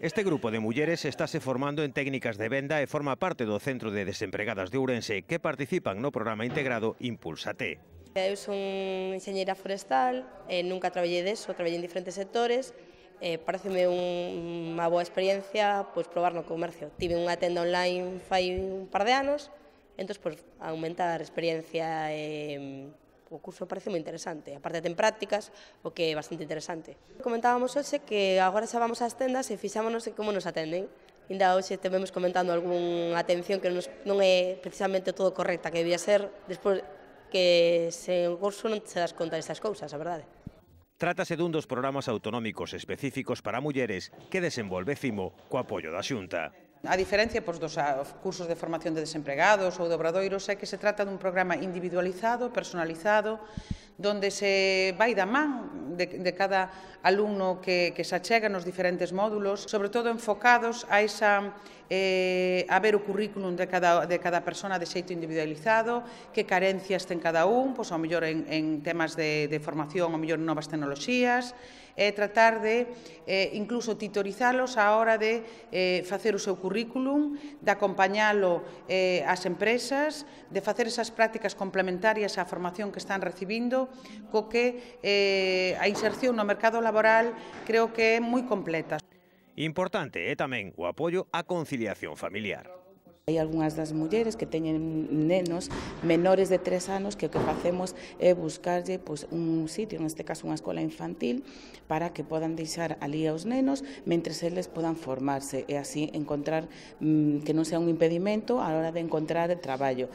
Este grupo de mulleres estáse formando en técnicas de venda e forma parte do Centro de Desempregadas de Ourense que participan no programa integrado Impulsate. Eh, eu son enxeñera forestal, eh, nunca traballei deso, traballei en diferentes sectores, eh, pareceme unha boa experiencia pois, probar no comercio. Tive unha tenda online fai un par de anos, entón, pois, aumentar a experiencia e eh, o curso parece moi interesante. A parte ten prácticas, o que é bastante interesante. Comentábamos hoxe que agora xa vamos ás tendas e fixámonos en como nos atenden. Inda hoxe tememos comentando algunha atención que non é precisamente todo correcta que debía ser, despois que se en curso non se das conta destas cousas, a verdade. Trátase dun dos programas autonómicos específicos para mulleres que desenvolve FIMO co apoio da Xunta. A diferencia pois, dos ah, cursos de formación de desempregados ou de obradoiros é que se trata dun programa individualizado, personalizado, donde se vai da man de, de cada alumno que, que se achega nos diferentes módulos, sobre todo enfocados a esa eh, a ver o currículum de cada, de cada persona de xeito individualizado, que carencias ten cada un, pois, ao mellor en, en temas de, de formación, ao mellor en novas tecnoloxías, e eh, tratar de eh, incluso titorizalos a hora de eh, facer o seu currículum, de acompañalo eh, ás empresas, de facer esas prácticas complementarias á formación que están recibindo, co que eh, a inserción no mercado laboral creo que é moi completa. Importante é eh, tamén o apoio á conciliación familiar. Hai algunhas das mulleres que teñen nenos menores de tres anos que o que facemos é buscarlle pois, un sitio, neste caso unha escola infantil, para que podan deixar ali aos nenos mentre eles podan formarse e así encontrar mm, que non sea un impedimento a hora de encontrar traballo.